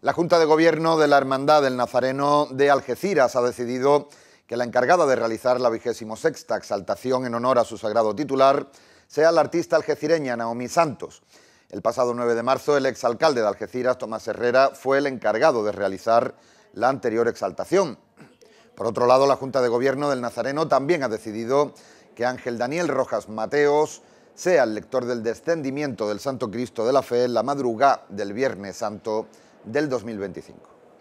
La Junta de Gobierno de la Hermandad del Nazareno de Algeciras ha decidido que la encargada de realizar la vigésima sexta exaltación en honor a su sagrado titular sea la artista algecireña Naomi Santos. El pasado 9 de marzo, el exalcalde de Algeciras, Tomás Herrera, fue el encargado de realizar la anterior exaltación. Por otro lado, la Junta de Gobierno del Nazareno también ha decidido que Ángel Daniel Rojas Mateos sea el lector del descendimiento del Santo Cristo de la Fe en la madrugada del Viernes Santo del 2025.